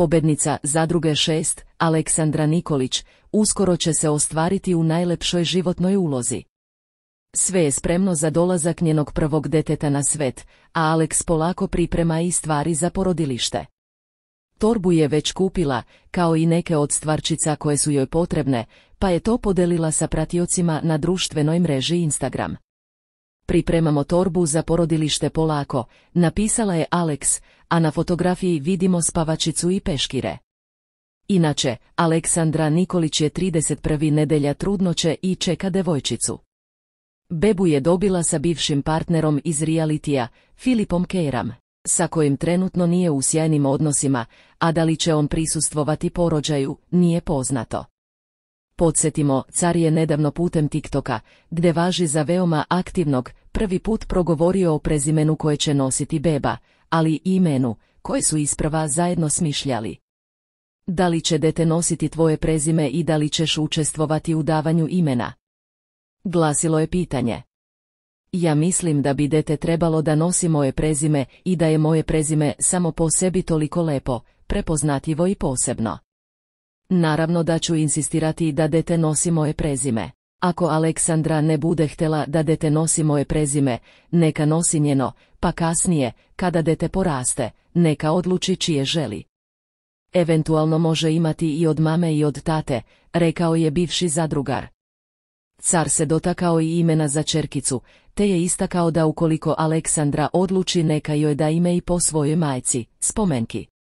pobednica zadruge šest, Aleksandra Nikolić, uskoro će se ostvariti u najlepšoj životnoj ulozi. Sve je spremno za dolazak njenog prvog deteta na svet, a Aleks polako priprema i stvari za porodilište. Torbu je već kupila, kao i neke od stvarčica koje su joj potrebne, pa je to podelila sa pratiocima na društvenoj mreži Instagram pripremamo torbu za porodilište polako, napisala je Alex, a na fotografiji vidimo spavačicu i peškire. Inače, Aleksandra Nikolić je 31. nedelja trudnoće i čeka devojčicu. Bebu je dobila sa bivšim partnerom iz realitija, Filipom Keram, sa kojim trenutno nije u sjajnim odnosima, a da li će on prisustvovati porođaju, nije poznato. Podsjetimo, car je nedavno putem TikToka, gde važi za veoma aktivnog, prvi put progovorio o prezimenu koje će nositi beba, ali i imenu, koje su isprava zajedno smišljali. Da li će dete nositi tvoje prezime i da li ćeš učestvovati u davanju imena? Glasilo je pitanje. Ja mislim da bi dete trebalo da nosi moje prezime i da je moje prezime samo po sebi toliko lepo, prepoznativo i posebno. Naravno da ću insistirati da dete nosi moje prezime. Ako Aleksandra ne bude htjela da dete nosi moje prezime, neka nosi njeno, pa kasnije, kada dete poraste, neka odluči čije želi. Eventualno može imati i od mame i od tate, rekao je bivši zadrugar. Car se dotakao i imena za čerkicu, te je istakao da ukoliko Aleksandra odluči neka joj da ime i po svojoj majci, spomenki.